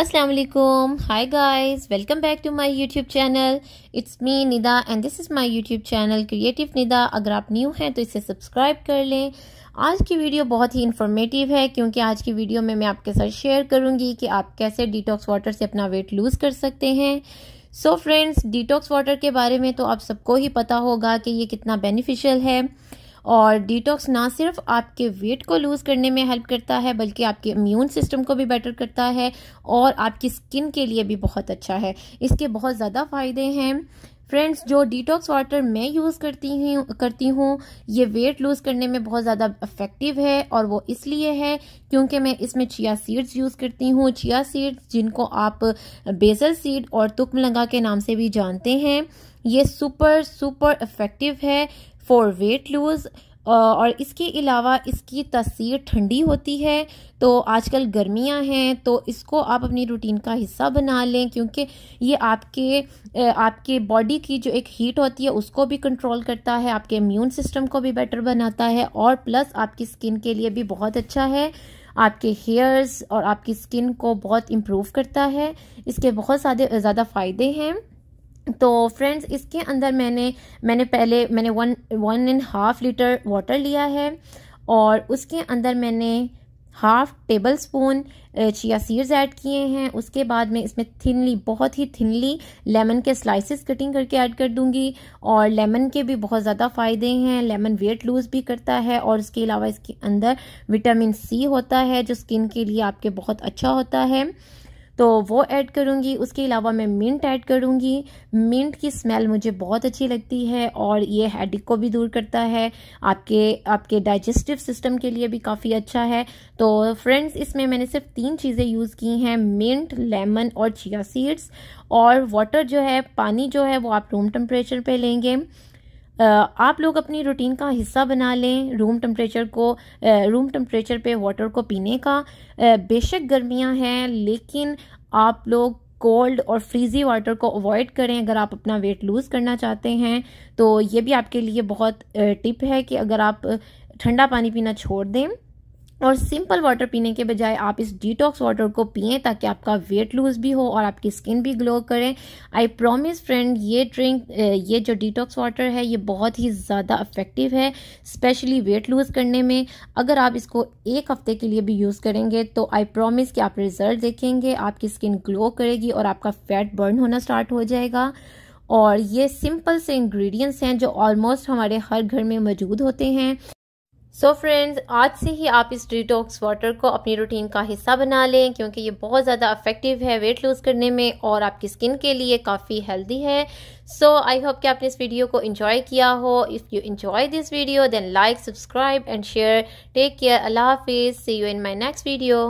अस्सलाम वालेकुम hi guys welcome back to my YouTube channel it's me Nida and this is my YouTube channel creative Nida अगर आप new हैं तो इसे सब्सक्राइब कर लें आज की वीडियो बहुत ही इन्फॉर्मेटिव है क्योंकि आज की वीडियो में मैं आपके साथ शेयर करूंगी कि आप कैसे डिटॉक्स वाटर से अपना वेट लूज़ कर सकते हैं सो फ्रेंड्स डिटॉक्स वाटर के बारे में तो आप सबको ही पता होगा कि ये कितना बेनिफिशियल है और डिटॉक्स ना सिर्फ आपके वेट को लूज़ करने में हेल्प करता है बल्कि आपके इम्यून सिस्टम को भी बेटर करता है और आपकी स्किन के लिए भी बहुत अच्छा है इसके बहुत ज़्यादा फ़ायदे हैं फ्रेंड्स जो डिटॉक्स वाटर मैं यूज़ करती हूँ करती हूँ ये वेट लूज़ करने में बहुत ज़्यादा इफ़ेक्टिव है और वो इसलिए है क्योंकि मैं इसमें चिया सीड्स यूज़ करती हूँ चिया सीड्स जिनको आप बेसल सीड और तुकम लगा के नाम से भी जानते हैं ये सुपर सुपर इफ़ेक्टिव है फॉर वेट लूज़ और इसके अलावा इसकी तस्वीर ठंडी होती है तो आजकल गर्मियां हैं तो इसको आप अपनी रूटीन का हिस्सा बना लें क्योंकि ये आपके uh, आपके बॉडी की जो एक हीट होती है उसको भी कंट्रोल करता है आपके इम्यून सिस्टम को भी बेटर बनाता है और प्लस आपकी स्किन के लिए भी बहुत अच्छा है आपके हेयर्स और आपकी स्किन को बहुत इम्प्रूव करता है इसके बहुत सारे ज़्यादा फ़ायदे हैं तो फ्रेंड्स इसके अंदर मैंने मैंने पहले मैंने one one and half litre water लिया है और उसके अंदर मैंने half tablespoon chia seeds add किए हैं उसके बाद मैं इसमें थिनली बहुत ही थिनली लेमन के स्लाइसेस कटिंग करके ऐड कर दूंगी और लेमन के भी बहुत ज़्यादा फ़ायदे हैं लेमन वेट लूज़ भी करता है और इसके अलावा इसके अंदर विटामिन सी होता है जो स्किन के लिए आपके बहुत अच्छा होता है तो वो ऐड करूँगी उसके अलावा मैं मिंट ऐड करूँगी मिंट की स्मेल मुझे बहुत अच्छी लगती है और ये हेडिक को भी दूर करता है आपके आपके डाइजेस्टिव सिस्टम के लिए भी काफ़ी अच्छा है तो फ्रेंड्स इसमें मैंने सिर्फ तीन चीज़ें यूज़ की हैं मिंट लेमन और चिया सीड्स और वाटर जो है पानी जो है वो आप रूम टेम्परेचर पर लेंगे आप लोग अपनी रूटीन का हिस्सा बना लें रूम टम्परेचर को रूम टम्परेचर पे वाटर को पीने का बेशक गर्मियां हैं लेकिन आप लोग कोल्ड और फ्रीजी वाटर को अवॉइड करें अगर आप अपना वेट लूज़ करना चाहते हैं तो ये भी आपके लिए बहुत टिप है कि अगर आप ठंडा पानी पीना छोड़ दें और सिंपल वाटर पीने के बजाय आप इस डिटॉक्स वाटर को पिए ताकि आपका वेट लूज भी हो और आपकी स्किन भी ग्लो करें आई प्रोमिस फ्रेंड ये ड्रिंक ये जो डिटॉक्स वाटर है ये बहुत ही ज़्यादा अफेक्टिव है स्पेशली वेट लूज़ करने में अगर आप इसको एक हफ्ते के लिए भी यूज़ करेंगे तो आई प्रोमिस कि आप रिज़ल्ट देखेंगे आपकी स्किन ग्लो करेगी और आपका फैट बर्न होना स्टार्ट हो जाएगा और ये सिंपल से इंग्रेडिएंट्स हैं जो ऑलमोस्ट हमारे हर घर में मौजूद होते हैं सो so फ्रेंड्स आज से ही आप इस डिटॉक्स वाटर को अपनी रूटीन का हिस्सा बना लें क्योंकि ये बहुत ज़्यादा अफेक्टिव है वेट लूज़ करने में और आपकी स्किन के लिए काफ़ी हेल्दी है सो आई होप कि आपने इस वीडियो को इंजॉय किया हो if you enjoy this video then like subscribe and share take care अल्लाह हाफिज़ see you in my next video